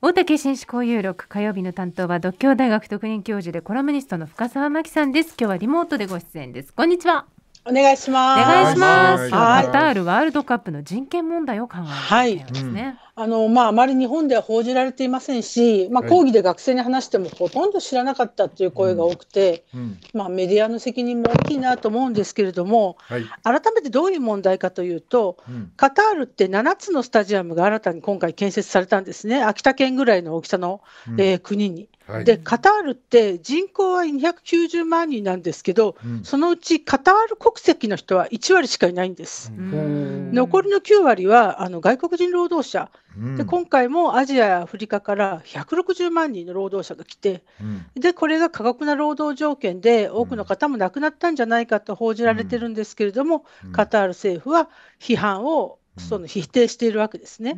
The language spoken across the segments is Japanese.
大竹紳士交友録火曜日の担当は独協大学特任教授でコラムニストの深澤真紀さんです今日はリモートでご出演ですこんにちはお願いします。お願いします。カタールワールドカップの人権問題を考えているんですね。はいうんあのまあ、あまり日本では報じられていませんし、まあ、講義で学生に話してもほとんど知らなかったという声が多くて、まあ、メディアの責任も大きいなと思うんですけれども、はい、改めてどういう問題かというと、カタールって7つのスタジアムが新たに今回建設されたんですね秋田県ぐらいの大きさの、えー、国に。はい、でカタールって人口は290万人なんですけど、うん、そのうちカタール国籍の人は1割しかいないんです。残りの9割はあの外国人労働者、うん、で今回もアジアやアフリカから160万人の労働者が来て、うん、でこれが過酷な労働条件で多くの方も亡くなったんじゃないかと報じられてるんですけれども、カタール政府は批判をその否定しているわけですね。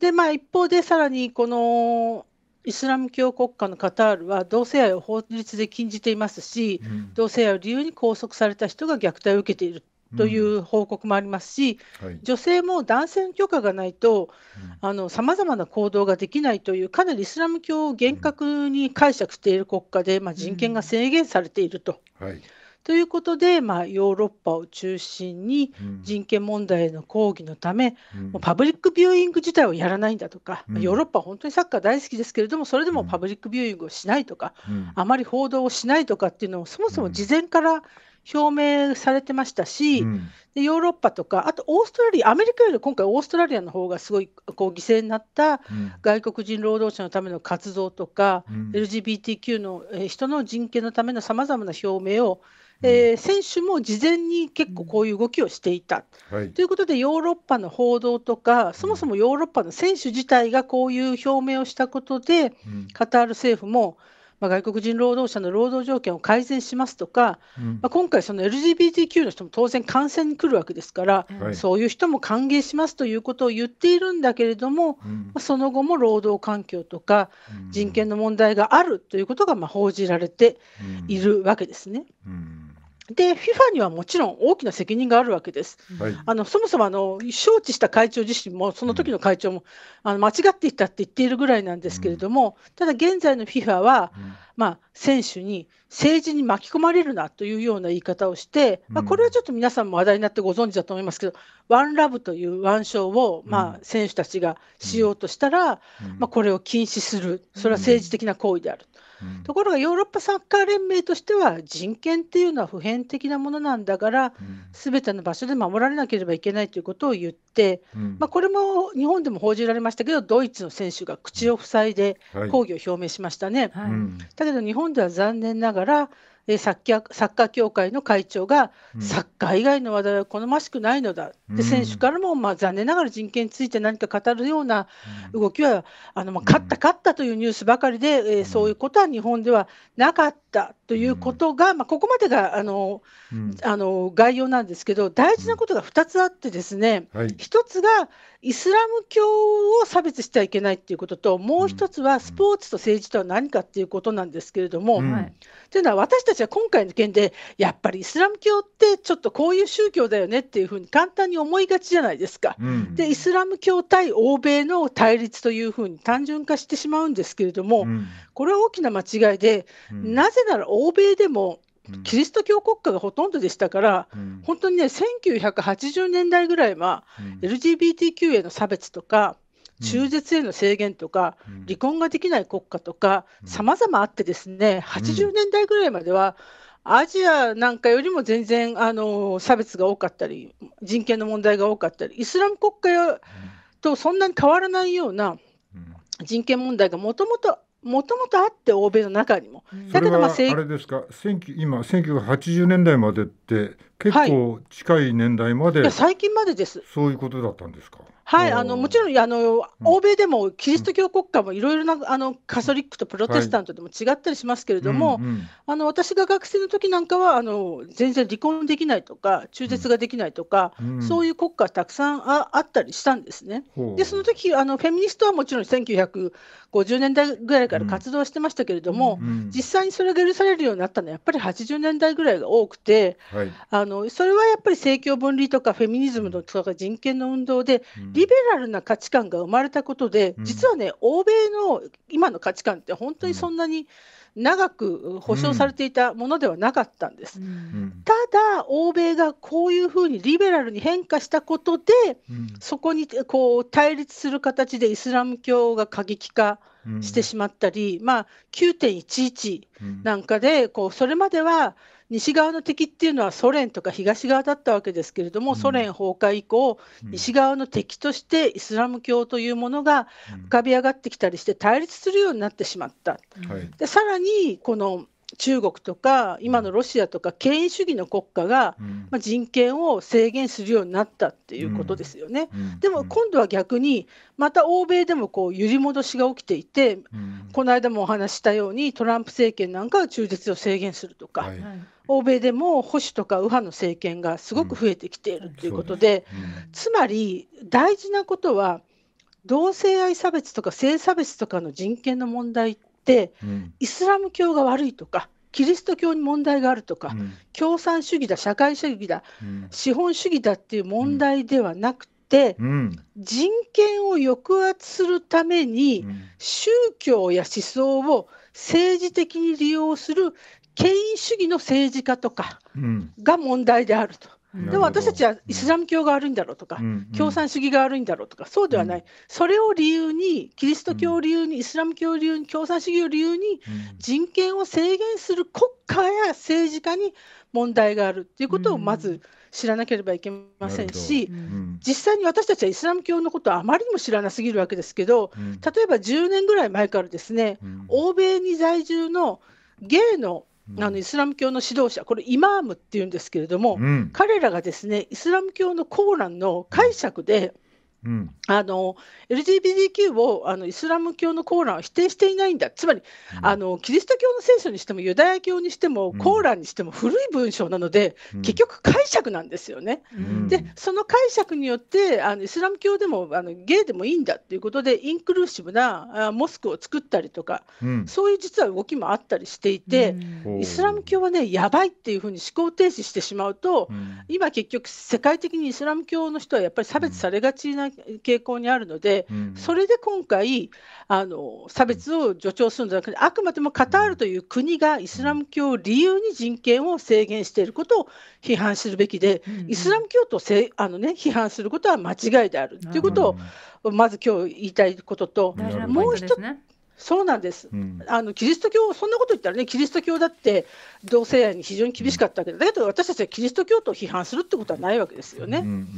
でまあ、一方でさらにこのイスラム教国家のカタールは同性愛を法律で禁じていますし、うん、同性愛を理由に拘束された人が虐待を受けているという報告もありますし、うんはい、女性も男性の許可がないとさまざまな行動ができないというかなりイスラム教を厳格に解釈している国家で、まあ、人権が制限されていると。はいということで、まあ、ヨーロッパを中心に人権問題への抗議のため、うん、もうパブリックビューイング自体をやらないんだとか、うん、ヨーロッパは本当にサッカー大好きですけれども、それでもパブリックビューイングをしないとか、うん、あまり報道をしないとかっていうのを、そもそも事前から表明されてましたし、うん、でヨーロッパとか、あとオーストラリア、アメリカより今回、オーストラリアの方がすごいこう犠牲になった外国人労働者のための活動とか、うん、LGBTQ の、え人の人権のためのさまざまな表明をえー、選手も事前に結構こういう動きをしていた、ということでヨーロッパの報道とかそもそもヨーロッパの選手自体がこういう表明をしたことで、うん、カタール政府も、まあ、外国人労働者の労働条件を改善しますとか、うん、まあ、今回、LGBTQ の人も当然感染に来るわけですから、はい、そういう人も歓迎しますということを言っているんだけれども、うん、まあ、その後も労働環境とか人権の問題があるということがま報じられているわけですね。うんで、FIFA にはもちろん大きな責任があるわけです。はい、あのそもそもあの招致した会長自身も、その時の会長も、うん、あの間違っていたって言っているぐらいなんですけれども、うん、ただ現在の FIFA は、うん、まあ、選手に政治に巻き込まれるなというような言い方をして、まあ、これはちょっと皆さんも話題になってご存知だと思いますけど、ワンラブという腕章を、まあ、選手たちがしようとしたら、まあ、これを禁止する、それは政治的な行為である。ところがヨーロッパサッカー連盟としては人権っていうのは普遍的なものなんだから、す、う、べ、ての場所で守られなければいけないということを言って、うん、まあ、これも日本でも報じられましたけど、ドイツの選手が口を塞いで抗議を表明しましたね。はい、だけど日本では残念ながら、サッカーサッカー協会の会長が、うん、サッカー以外の話題は好ましくないのだ、で選手からも、まあ、残念ながら人権について何か語るような動きは、あのまあ、勝った、勝ったというニュースばかりで、えー、そういうことは日本ではなかった。ということが、まあ、ここまでがあの、うん、あの概要なんですけど大事なことが2つあってですね、うんはい、1つがイスラム教を差別してはいけないっていうことともう1つはスポーツと政治とは何かっていうことなんですけれども、というのは私たちは今回の件でやっぱりイスラム教ってちょっとこういう宗教だよねっていうふうに簡単に思いがちじゃないですか。でイスラム教対欧米の対立というふうに単純化してしまうんですけれども、これは大きな間違いで、なぜなら欧米でもキリスト教国家がほとんどでしたから、うん、本当にね1980年代ぐらいは、LGBTQ への差別とか中絶への制限とか、うん、離婚ができない国家とかさまざまあってですね80年代ぐらいまでは、アジアなんかよりも全然あの差別が多かったり人権の問題が多かったりイスラム国家とそんなに変わらないような人権問題がもともともともとあって欧米の中にも。だけどまああれですか今1980年代までって結構近い年代まで、はい、最近までですそういうことだったんですかはい、あのもちろんあの、欧米でもキリスト教国家もいろいろなあのカソリックとプロテスタントでも違ったりしますけれども、はいあの私が学生の時なんかはあの、全然離婚できないとか、中絶ができないとか、うん、そういう国家たくさんああったりしたんですね。うん、で、その時あのフェミニストはもちろん1950年代ぐらいから活動してましたけれども、うん、実際にそれが許されるようになったのは、やっぱり80年代ぐらいが多くて、はい、あのそれはやっぱり政教分離とか、フェミニズムとか人権の運動で、リベラルな価値観が生まれたことで、実はね、欧米の今の価値観って本当にそんなに長く保障されていたものではなかったんです。ただ、欧米がこういうふうにリベラルに変化したことで、そこにこう対立する形でイスラム教が過激化。してしまったり、まあ、9.11なんかでこうそれまでは西側の敵っていうのはソ連とか東側だったわけですけれども、うん、ソ連崩壊以降、うん、西側の敵としてイスラム教というものが浮かび上がってきたりして対立するようになってしまった。でさらにこの中国とか今のロシアとか権威主義の国家が、ま人権を制限するようになったっていうことですよね。でも今度は逆にまた欧米でもこう揺り戻しが起きていて、この間もお話したようにトランプ政権なんかが中絶を制限するとか。はい欧米でも保守とか右派の政権がすごく増えてきているということでうんでうん、つまり大事なことは同性愛差別とか性差別とかの人権の問題、うん、イスラム教が悪いとかキリスト教に問題があるとか、うん、共産主義だ社会主義だ、うん、資本主義だっていう問題ではなくて、人権を抑圧するために、宗教や思想を政治的に利用する権威主義の政治家とかが問題であると。でも私たちはイスラム教が悪いんだろうとか、うん、共産主義が悪いんだろうとか、そうではない、うん、それを理由に、キリスト教を理由に、イスラム教を理由に、共産主義を理由に、人権を制限する国家や政治家に問題があるということをまず知らなければいけませんし、実際に私たちはイスラム教のことはあまりにも知らなすぎるわけですけど、例えば10年ぐらい前からですね、欧米に在住のゲイのあのイスラム教の指導者、これ、イマームっていうんですけれども、うん、彼らがですねイスラム教のコーランの解釈で、うん、あの LGBTQ をあのイスラム教のコーランは否定していないんだつまり、うん、あのキリスト教の聖書にしてもユダヤ教にしても、コーランにしても古い文章なので、結局解釈なんですよね。でその解釈によってあのイスラム教でもあのゲイでもいいんだっていうことでインクルーシブなあモスクを作ったりとか、そういう実は動きもあったりしていて、イスラム教はねやばいっていうふうに思考停止してしまうと、今結局世界的にイスラム教の人はやっぱり差別されがちな傾向にあるので、うん、それで今回あの、差別を助長するんじゃなくて、あくまでもカタールという国がイスラム教を理由に人権を制限していることを批判するべきで、イスラム教徒せあの、ね、批判することは間違いであるということを、まず今日言いたいことと、もう一つ、そうなんです、うん、あのキリスト教、そんなこと言ったらね、キリスト教だって同性愛に非常に厳しかったけど、だけど私たちはキリスト教徒を批判するってことはないわけですよね。うんうん、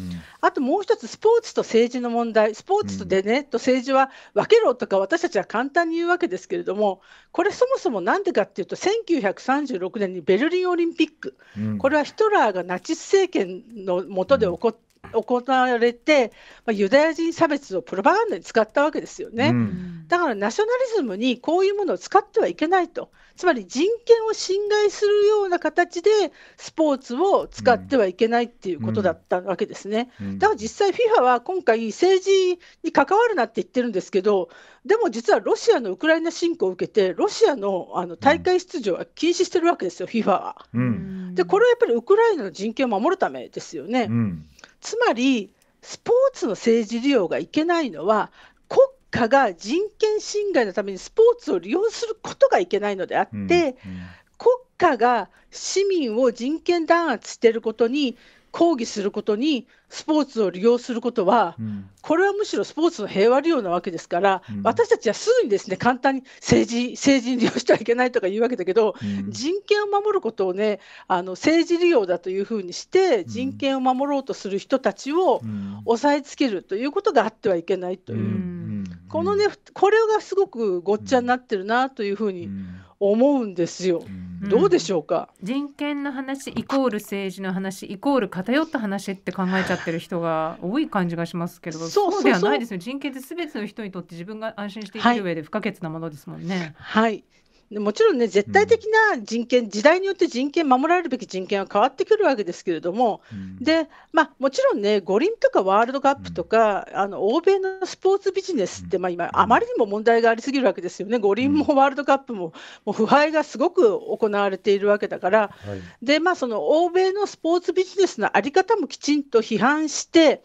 あともう一つ、スポーツと政治の問題、スポーツとでね、うん、と政治は分けろとか、私たちは簡単に言うわけですけれども、これ、そもそもなんでかっていうと、1936年にベルリンオリンピック、うん、これはヒトラーがナチス政権のもとで起こっ行われて、まあ、ユダヤ人差別をプロパガンダに使ったわけですよね、うん、だからナショナリズムにこういうものを使ってはいけないとつまり人権を侵害するような形でスポーツを使ってはいけないっていうことだったわけですね、うんうん、だから実際 FIFA は今回政治に関わるなって言ってるんですけどでも実はロシアのウクライナ侵攻を受けてロシアのあの大会出場は禁止してるわけですよ FIFA は。でこれはやっぱりウクライナの人権を守るためですよね。つまりスポーツの政治利用がいけないのは国家が人権侵害のためにスポーツを利用することがいけないのであって、うんうん、国家が市民を人権弾圧していることに抗議することにスポーツを利用することは、うん、これはむしろスポーツの平和利用なわけですから、うん、私たちはすぐにですね簡単に政治政治に利用してはいけないとか言うわけだけど、うん、人権を守ることをねあの政治利用だというふうにして人権を守ろうとする人たちを押さえつけるということがあってはいけないという、このねこれがすごくごっちゃになってるなというふうに思うんですよ。どうでしょうか、うん、人権の話イコール政治の話イコール偏った話って考えちゃってる人が多い感じがしますけどそうではないですよ人権って全ての人にとって自分が安心して生きる上で不可欠なものですもんね。はい、はい、もちろんね、絶対的な人権、うん、時代によって人権、守られるべき人権は変わってくるわけですけれども、うん、でまあ、もちろんね、五輪とかワールドカップとか、うん、あの欧米のスポーツビジネスって、まあ、今、あまりにも問題がありすぎるわけですよね、五輪もワールドカップももう腐敗がすごく行われているわけだから、はい、でまあ、その欧米のスポーツビジネスの在り方もきちんと批判して、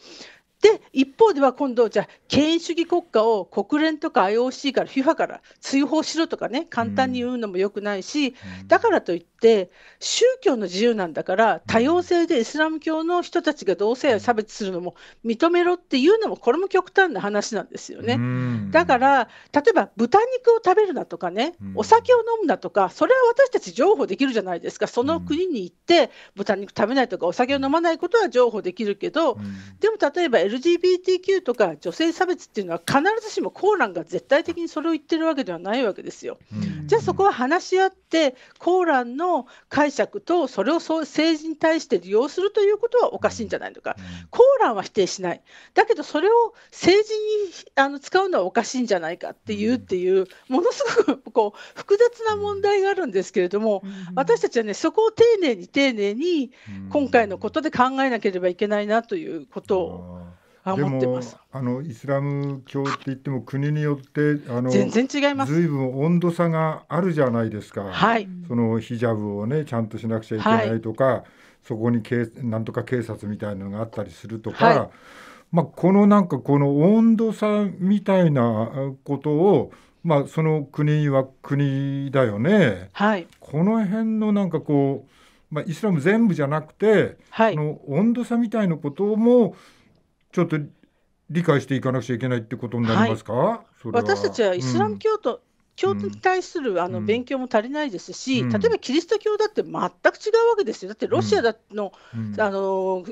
で一方では今度じゃ権威主義国家を国連とか IOC から FIFA から追放しろとかね簡単に言うのもよくないし、だからといってって宗教の自由なんだから多様性でイスラム教の人たちが同性愛を差別するのも認めろっていうのもこれも極端な話なんですよね。だから例えば豚肉を食べるなとかねお酒を飲むなとかそれは私たち譲歩できるじゃないですかその国に行って豚肉食べないとかお酒を飲まないことは譲歩できるけどでも例えば LGBTQ とか女性差別っていうのは必ずしもコーランが絶対的にそれを言ってるわけではないわけですよ。じゃあそこは話し合ってってコーランの解釈とそれをそう政治に対して利用するということはおかしいんじゃないのか、コーランは否定しないだけどそれを政治にあの使うのはおかしいんじゃないかっていうっていうものすごくこう複雑な問題があるんですけれども私たちはねそこを丁寧に丁寧に今回のことで考えなければいけないなということを。でもあのイスラム教って言っても国によってあの全然違います随分温度差があるじゃないですか、はい、そのヒジャブをねちゃんとしなくちゃいけないとか、はい、そこにけなんとか警察みたいなのがあったりするとか、はい、まあ、このなんかこの温度差みたいなことをまあその国は国だよね、はい、この辺のなんかこう、まあ、イスラム全部じゃなくて、はい、の温度差みたいなこともちょっと理解していかなくちゃいけないってことになりますか、はい、私たちはイスラム教徒、教に対するあの勉強も足りないですし、うん、例えばキリスト教だって全く違うわけですよ、だってロシアのうん、あの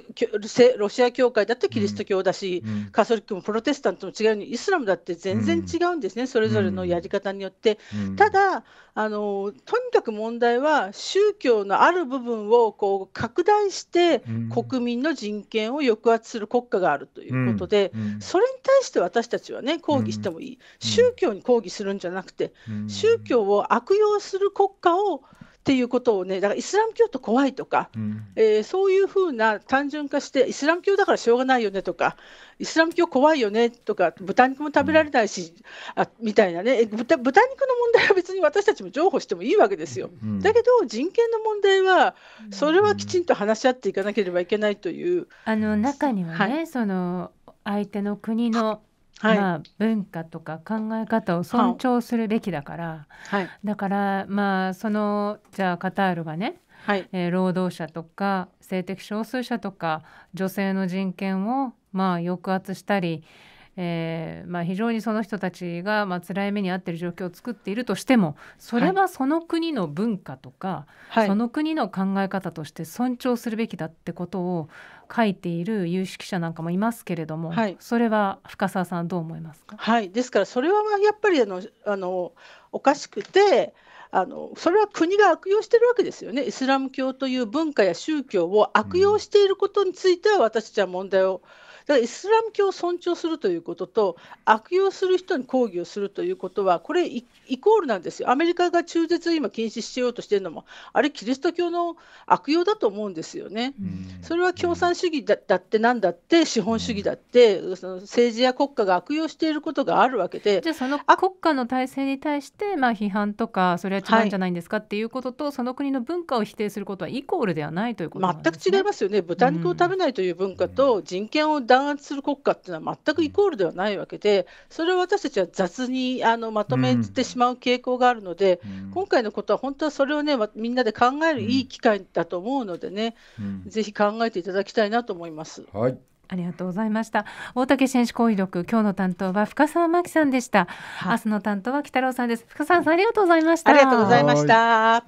ロシア教会だってキリスト教だし、うん、カソリックもプロテスタントも違うように、イスラムだって全然違うんですね、それぞれのやり方によって。ただあの、とにかく問題は、宗教のある部分をこう拡大して、国民の人権を抑圧する国家があるということで、それに対して私たちはね、抗議してもいい、宗教に抗議するんじゃなくて、宗教を悪用する国家をっていうことをねだからイスラム教徒怖いとか、うん、えー、そういうふうな単純化してイスラム教だからしょうがないよねとかイスラム教怖いよねとか豚肉も食べられないし、うん、あみたいなね豚豚肉の問題は別に私たちも譲歩してもいいわけですよ、うん、だけど人権の問題はそれはきちんと話し合っていかなければいけないという。あの中にはね、はい、その相手の国のはい、まあ、文化とか考え方を尊重するべきだから、はい、だからまあそのじゃあカタールがね、はいえー、労働者とか性的少数者とか女性の人権をまあ抑圧したりえーまあ、非常にその人たちが、まあ辛い目に遭っている状況を作っているとしてもそれはその国の文化とか、はい、その国の考え方として尊重するべきだってことを書いている有識者なんかもいますけれども、はい、それは深澤さんどう思いますか、はい、ですからそれはやっぱりあのあのおかしくてあのそれは国が悪用してるわけですよねイスラム教という文化や宗教を悪用していることについては私たちは問題を、うんだからイスラム教を尊重するということと悪用する人に抗議をするということはこれイコールなんですよ。アメリカが中絶を今禁止しようとしてるのもあれキリスト教の悪用だと思うんですよね。それは共産主義だってなんだって資本主義だってその政治や国家が悪用していることがあるわけでじゃあその国家の体制に対してまあ批判とかそれは違うんじゃないんですかっていうことと、はい、その国の文化を否定することはイコールではないということ、ね、全く違いますよね。豚肉を食べないという文化と人権を断弾圧する国家っていうのは全くイコールではないわけで、それを私たちは雑にあのまとめてしまう傾向があるので、今回のことは本当はそれをね、みんなで考えるいい機会だと思うのでね、うん、ぜひ考えていただきたいなと思います。はいありがとうございました。大竹紳士交録今日の担当は深澤真紀さんでした。明日の担当は北郎さんです。深澤さん、ありがとうございました。ありがとうございました。